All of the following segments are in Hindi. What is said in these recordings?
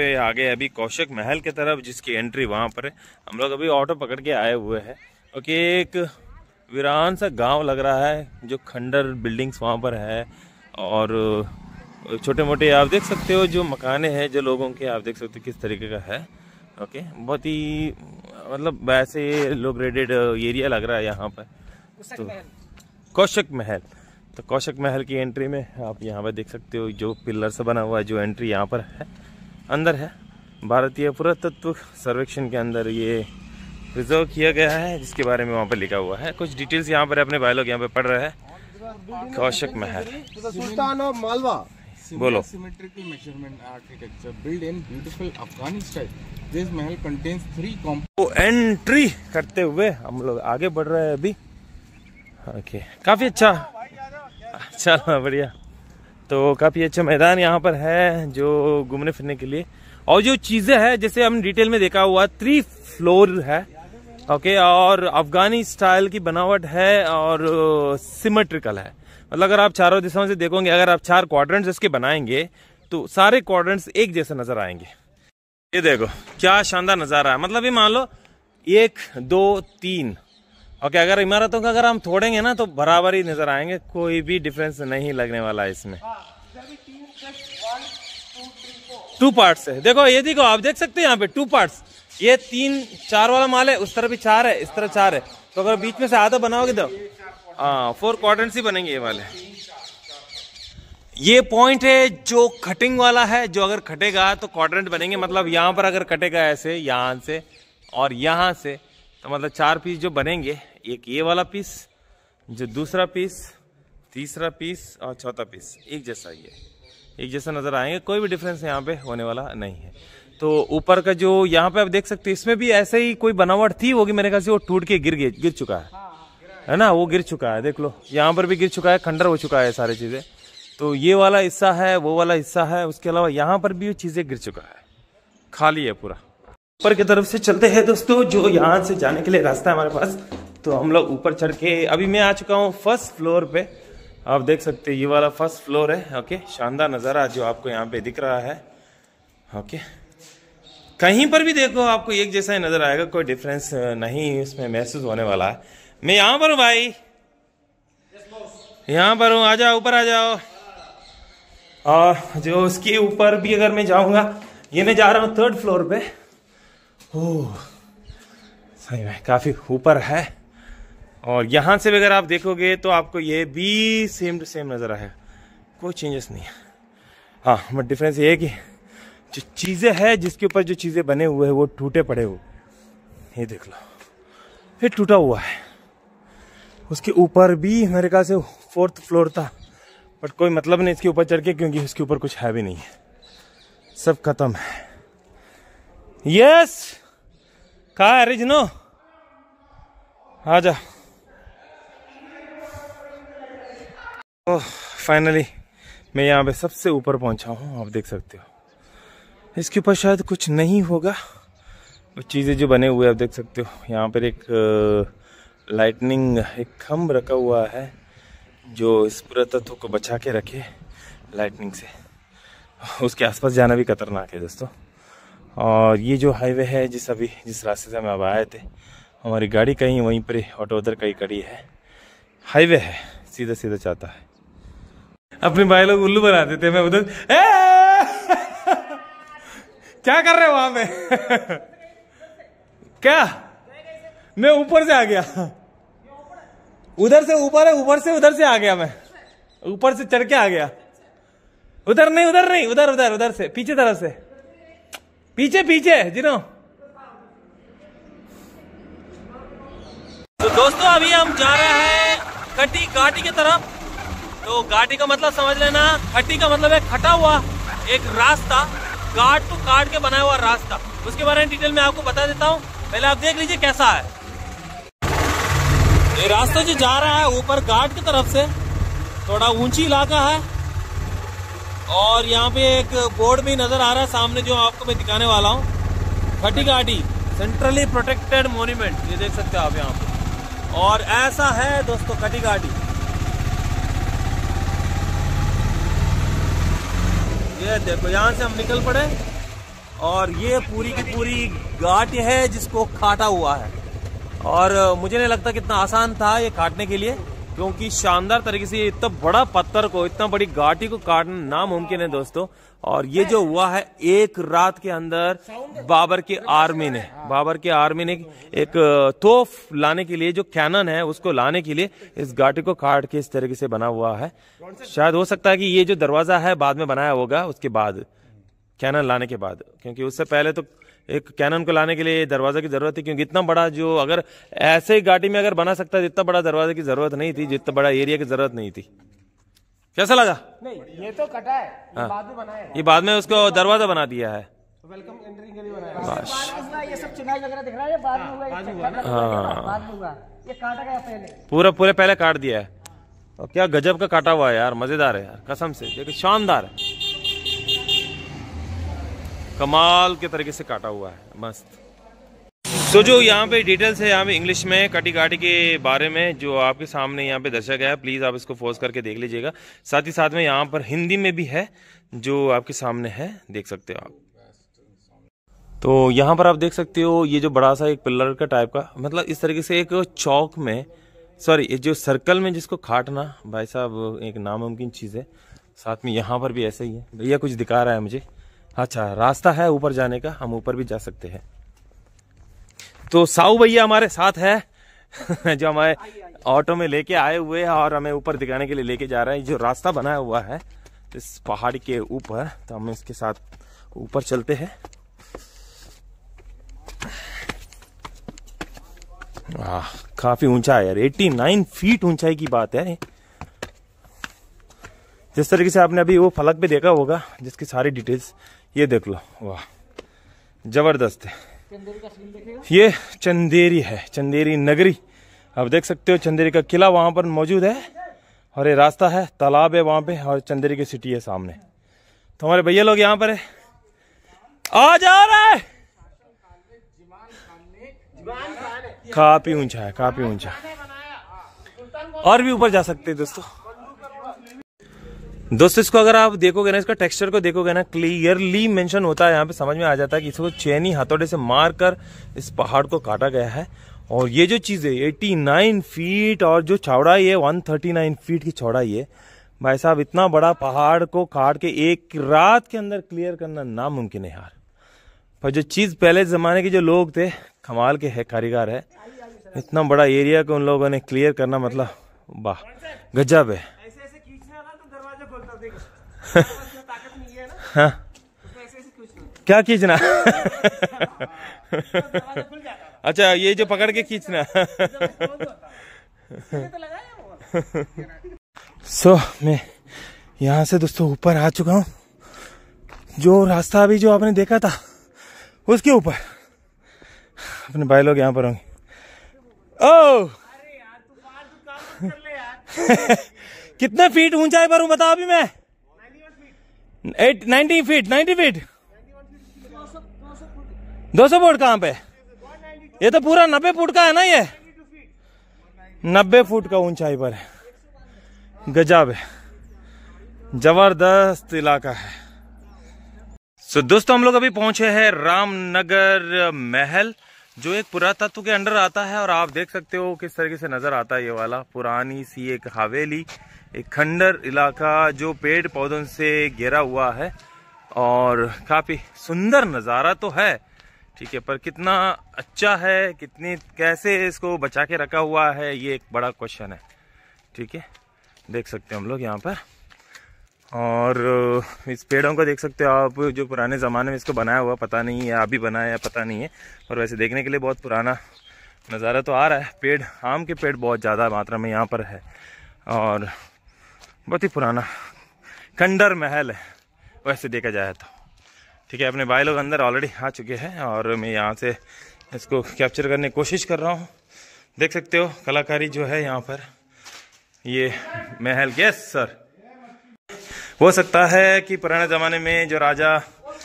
पे आगे अभी कौशिक महल की तरफ जिसकी एंट्री वहाँ पर है हम लोग अभी ऑटो पकड़ के आए हुए हैं और कि एक वीरान सा गांव लग रहा है जो खंडर बिल्डिंग्स वहाँ पर है और छोटे मोटे आप देख सकते हो जो मकाने हैं जो लोगों के आप देख सकते हो किस तरीके का है ओके बहुत ही मतलब वैसे लो ग्रेडेड एरिया लग रहा है यहाँ पर तो कौशक महल तो कौशक महल की एंट्री में आप यहाँ पर देख सकते हो जो पिलर से बना हुआ है जो एंट्री यहाँ पर है अंदर है भारतीय पुरातत्व सर्वेक्षण के अंदर ये रिजर्व किया गया है जिसके बारे में वहाँ पर लिखा हुआ है कुछ डिटेल्स यहाँ पर अपने भाई लोग यहाँ पर पढ़ रहे हैं कौशिक महल सुल्तान ऑफ मालवा बोलो symmetrical measurement architecture build in beautiful Afghani style. This महल एंट्री करते हुए हम लोग आगे बढ़ रहे हैं अभी ओके काफी अच्छा चलो बढ़िया तो काफ़ी अच्छा मैदान यहाँ पर है जो घूमने फिरने के लिए और जो चीज़ें हैं जैसे हम डिटेल में देखा हुआ थ्री फ्लोर है ओके और अफगानी स्टाइल की बनावट है और सिमेट्रिकल uh, है मतलब अगर आप चारों दिशाओं से देखोगे अगर आप चार क्वाड्रेंट्स इसके बनाएंगे तो सारे क्वाड्रेंट्स एक जैसे नजर आएंगे ये देखो क्या शानदार नज़ारा है मतलब ये मान लो एक दो तीन ओके okay, अगर इमारतों का अगर हम थोड़ेंगे ना तो बराबर ही नजर आएंगे कोई भी डिफरेंस नहीं लगने वाला है इसमें टू पार्ट्स है देखो ये देखो आप देख सकते हैं यहाँ पे टू पार्ट्स ये तीन चार वाला माल है उस तरफ भी चार है इस तरफ चार है तो अगर बीच में से आधा बनाओगे तो हाँ फोर क्वार्टर्स ही बनेंगे ये वाले ये पॉइंट है जो कटिंग वाला है जो अगर कटेगा तो क्वार्टरेंट बनेंगे मतलब यहाँ पर अगर कटेगा ऐसे यहाँ से और यहाँ से तो मतलब चार पीस जो बनेंगे एक ये वाला पीस जो दूसरा पीस तीसरा पीस और चौथा पीस एक जैसा ही है एक जैसा नज़र आएंगे कोई भी डिफरेंस यहाँ पे होने वाला नहीं है तो ऊपर का जो यहाँ पे आप देख सकते हैं इसमें भी ऐसे ही कोई बनावट थी होगी मेरे ख्याल से वो टूट के गिर गिर चुका हाँ, हाँ, है है ना वो गिर चुका है देख लो यहाँ पर भी गिर चुका है खंडर हो चुका है सारी चीज़ें तो ये वाला हिस्सा है वो वाला हिस्सा है उसके अलावा यहाँ पर भी वो चीज़ें गिर चुका है खाली है पूरा ऊपर की तरफ से चलते हैं दोस्तों जो यहाँ से जाने के लिए रास्ता है हमारे पास तो हम लोग ऊपर चढ़ के अभी मैं आ चुका हूँ फर्स्ट फ्लोर पे आप देख सकते हैं ये वाला फर्स्ट फ्लोर है ओके शानदार नज़ारा जो आपको यहाँ पे दिख रहा है ओके कहीं पर भी देखो आपको एक जैसा ही नज़र आएगा कोई डिफरेंस नहीं उसमें महसूस होने वाला है मैं यहाँ पर हूँ भाई यहाँ पर हूँ आ जाओ ऊपर आ जाओ और जो उसके ऊपर भी अगर मैं जाऊँगा ये मैं जा रहा हूँ थर्ड फ्लोर पे ओह सही भाई काफ़ी ऊपर है और यहाँ से भी अगर आप देखोगे तो आपको ये भी सेम टू सेम नज़र आएगा कोई चेंजेस नहीं है हाँ बट डिफरेंस ये है कि जो चीज़ें हैं जिसके ऊपर जो चीज़ें बने हुए हैं वो टूटे पड़े हुए ये देख लो ये टूटा हुआ है उसके ऊपर भी मेरे ख्याल से फोर्थ फ्लोर था बट कोई मतलब नहीं इसके ऊपर चढ़ के क्योंकि उसके ऊपर कुछ है भी नहीं है सब खत्म है यस कहा है रिजनो आ जा तो फाइनली मैं यहाँ पे सबसे ऊपर पहुँचा हूँ आप देख सकते हो इसके ऊपर शायद कुछ नहीं होगा चीज़ें जो बने हुए आप देख सकते हो यहाँ पर एक लाइटनिंग एक खम्भ रखा हुआ है जो इस पुरातत्व को बचा के रखे लाइटनिंग से उसके आसपास जाना भी खतरनाक है दोस्तों और ये जो हाईवे है जिस अभी जिस रास्ते से हम अब आए थे हमारी गाड़ी कहीं वहीं पर ऑटो उधर कहीं कड़ी है हाईवे है सीधा सीधा जाता है अपने भाई लोग उल्लू बना देते मैं उधर क्या कर रहे हो वहां पे क्या मैं ऊपर से आ गया उधर से ऊपर है ऊपर से उधर से आ गया मैं ऊपर से चढ़ के आ गया उधर नहीं उधर नहीं उधर उधर उधर से पीछे तरफ से पीछे पीछे जिनो तो दोस्तों अभी हम जा रहे हैं कटी घाटी की तरफ तो घाटी का मतलब समझ लेना खट्टी का मतलब है खटा हुआ एक रास्ता गाट टू काट के बनाया हुआ रास्ता उसके बारे में डिटेल में आपको बता देता हूँ पहले आप देख लीजिए कैसा है ये रास्ता जो जा रहा है ऊपर गार्ड की तरफ से थोड़ा ऊंची इलाका है और यहाँ पे एक बोर्ड भी नजर आ रहा है सामने जो आपको मैं दिखाने वाला हूँ खटी घाटी सेंट्रली प्रोटेक्टेड मोन्यूमेंट ये देख सकते हो आप यहाँ पे और ऐसा है दोस्तों खटी घाटी ये देखो यहाँ से हम निकल पड़े और ये पूरी की पूरी घाट है जिसको काटा हुआ है और मुझे नहीं लगता कितना आसान था ये काटने के लिए क्योंकि शानदार तरीके से इतना बड़ा पत्थर को इतना बड़ी घाटी को काटना नामुमकिन है दोस्तों और ये जो हुआ है एक रात के अंदर बाबर के आर्मी ने बाबर के आर्मी ने एक तोफ लाने के लिए जो कैनन है उसको लाने के लिए इस घाटी को काट के इस तरीके से बना हुआ है शायद हो सकता है कि ये जो दरवाजा है बाद में बनाया होगा उसके बाद कैनन लाने के बाद क्योंकि उससे पहले तो एक कैनन को लाने के लिए दरवाज़ा की ज़रूरत थी क्योंकि इतना बड़ा जो अगर ऐसे ही घाटी में अगर बना सकता है इतना बड़ा दरवाजे की ज़रूरत नहीं थी जितना बड़ा एरिया की ज़रूरत नहीं थी कैसा लगा नहीं ये तो कटा है ये हाँ। बाद में बनाया ये बाद में उसको दरवाज़ा बना दिया है वेलकम एंट्री के लिए बनाया ये सब वगैरह दिख रहा है बाद में हुआ हाँ, बाद में हुआ हाँ। ये काटा गया पहले पूरा पूरे पहले काट दिया है और क्या गजब का काटा हुआ है यार मज़ेदार है यार कसम से देखो शानदार है कमाल के तरीके से काटा हुआ है मस्त तो so, जो यहाँ पे डिटेल्स है यहाँ पे इंग्लिश में कटी काटी के बारे में जो आपके सामने यहाँ पे दर्शा गया है प्लीज़ आप इसको फोर्स करके देख लीजिएगा साथ ही साथ में यहाँ पर हिंदी में भी है जो आपके सामने है देख सकते हो आप तो यहाँ पर आप देख सकते हो ये जो बड़ा सा एक पिलर का टाइप का मतलब इस तरीके से एक चौक में सॉरी ये जो सर्कल में जिसको खाटना भाई साहब एक नामुमकिन चीज़ है साथ में यहाँ पर भी ऐसा ही है भैया कुछ दिखा रहा है मुझे अच्छा रास्ता है ऊपर जाने का हम ऊपर भी जा सकते हैं तो साहू भैया हमारे साथ है जो हमारे ऑटो में लेके आए हुए हैं और हमें ऊपर दिखाने के लिए लेके जा रहे हैं जो रास्ता बनाया हुआ है इस पहाड़ी के ऊपर तो हम इसके साथ ऊपर चलते हैं वाह काफी ऊंचा है यार 89 फीट ऊंचाई की बात है जिस तरीके से आपने अभी वो फलक पे देखा होगा जिसकी सारी डिटेल्स ये देख लो वाह ज़बरदस्त है ये चंदेरी है चंदेरी नगरी आप देख सकते हो चंदेरी का किला वहां पर मौजूद है और ये रास्ता है तालाब है वहां पे और चंदेरी की सिटी है सामने तो हमारे भैया लोग यहाँ पर है आ जा रहा है काफी ऊंचा है काफी ऊंचा और भी ऊपर जा सकते हैं दोस्तों दोस्तों इसको अगर आप देखोगे ना इसका टेक्सचर को देखोगे ना क्लियरली मेंशन होता है यहाँ पे समझ में आ जाता है कि इसको चैनी हथौड़े से मार कर इस पहाड़ को काटा गया है और ये जो चीज़ है 89 फीट और जो चौड़ाई है 139 फीट की चौड़ाई है भाई साहब इतना बड़ा पहाड़ को काट के एक रात के अंदर क्लियर करना नामुमकिन है यार पर जो चीज़ पहले ज़माने के जो लोग थे कमाल के है कारीगर है इतना बड़ा एरिया को उन लोगों ने क्लियर करना मतलब वाह गजब है हाँ। क्या खींचना अच्छा ये जो पकड़ के खींचना सो मैं यहाँ से दोस्तों ऊपर आ चुका हूँ जो रास्ता अभी जो आपने देखा था उसके ऊपर अपने भाई लोग यहाँ पर होंगे ओ तो कितने फीट ऊंचाई पर हूँ बताओ अभी मैं at ninety feet ninety feet दो सौ फुट कहाँ पे ये तो पूरा नब्बे फुट का है ना ये नब्बे फुट का ऊंचाई पर है गजब है जबरदस्त इलाका है सो so, दोस्तों हम लोग अभी पहुंचे हैं रामनगर महल जो एक पुरातत्व के अंडर आता है और आप देख सकते हो किस तरीके से नजर आता है ये वाला पुरानी सी एक हवेली एक खंडर इलाका जो पेड़ पौधों से घिरा हुआ है और काफ़ी सुंदर नज़ारा तो है ठीक है पर कितना अच्छा है कितनी कैसे इसको बचा के रखा हुआ है ये एक बड़ा क्वेश्चन है ठीक है देख सकते हैं हम लोग यहाँ पर और इस पेड़ों को देख सकते हो आप जो पुराने ज़माने में इसको बनाया हुआ पता नहीं है अभी बनाया है पता नहीं है और वैसे देखने के लिए बहुत पुराना नज़ारा तो आ रहा है पेड़ आम के पेड़ बहुत ज़्यादा मात्रा में यहाँ पर है और बहुत ही पुराना खंडर महल है वैसे देखा जाए तो ठीक है अपने भाई लोग अंदर ऑलरेडी आ चुके हैं और मैं यहाँ से इसको कैप्चर करने की कोशिश कर रहा हूँ देख सकते हो कलाकारी जो है यहाँ पर ये महल यस सर हो सकता है कि पुराने ज़माने में जो राजा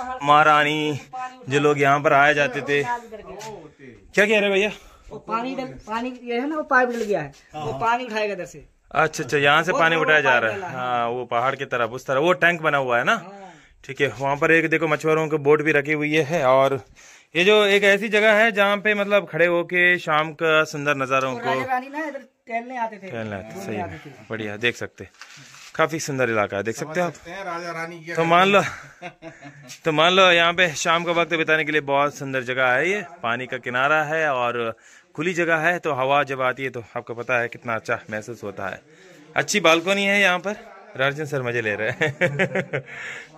महारानी जो लोग यहाँ पर आए जाते थे क्या कह रहे भैया पानी पानी ये है ना वो पाइप डल गया है वो हाँ। पानी उठाएगा इधर से अच्छा अच्छा यहाँ से पानी उठाया जा रहा है हाँ वो पहाड़ की तरफ उस तरफ वो टैंक बना हुआ है ना हाँ। ठीक है वहाँ पर एक देखो मछुआरों के बोट भी रखी हुई है और ये जो एक ऐसी जगह है जहाँ पे मतलब खड़े होके शाम का सुंदर नज़ारों को टहलने आते थे सही है बढ़िया देख सकते काफी सुंदर इलाका है देख सकते हैं आप राजा रानी तो मान लो तो मान लो यहाँ पे शाम का वक्त बिताने के लिए बहुत सुंदर जगह है ये पानी का किनारा है और खुली जगह है तो हवा जब आती है तो आपको पता है कितना अच्छा महसूस होता है अच्छी बालकोनी है यहाँ पर राजन सर मजे ले रहे हैं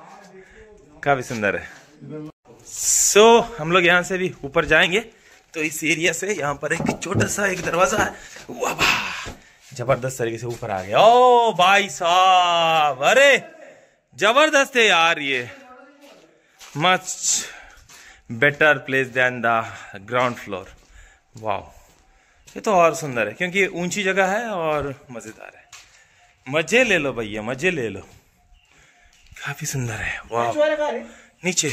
काफ़ी सुंदर है सो so, हम लोग यहाँ से भी ऊपर जाएंगे तो इस एरिया से यहाँ पर एक छोटा सा एक दरवाज़ा है जबरदस्त तरीके से ऊपर आ गया ओ भाई साहब अरे जबरदस्त है यार ये much better place than the ground floor वाह ये तो और सुंदर है क्योंकि ऊंची जगह है और मज़ेदार है मज़े ले लो भैया मज़े ले लो काफ़ी सुंदर है वाह नीचे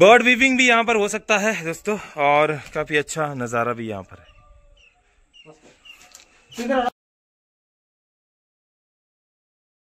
बर्ड वीविंग भी यहाँ पर हो सकता है दोस्तों और काफ़ी अच्छा नज़ारा भी यहाँ पर है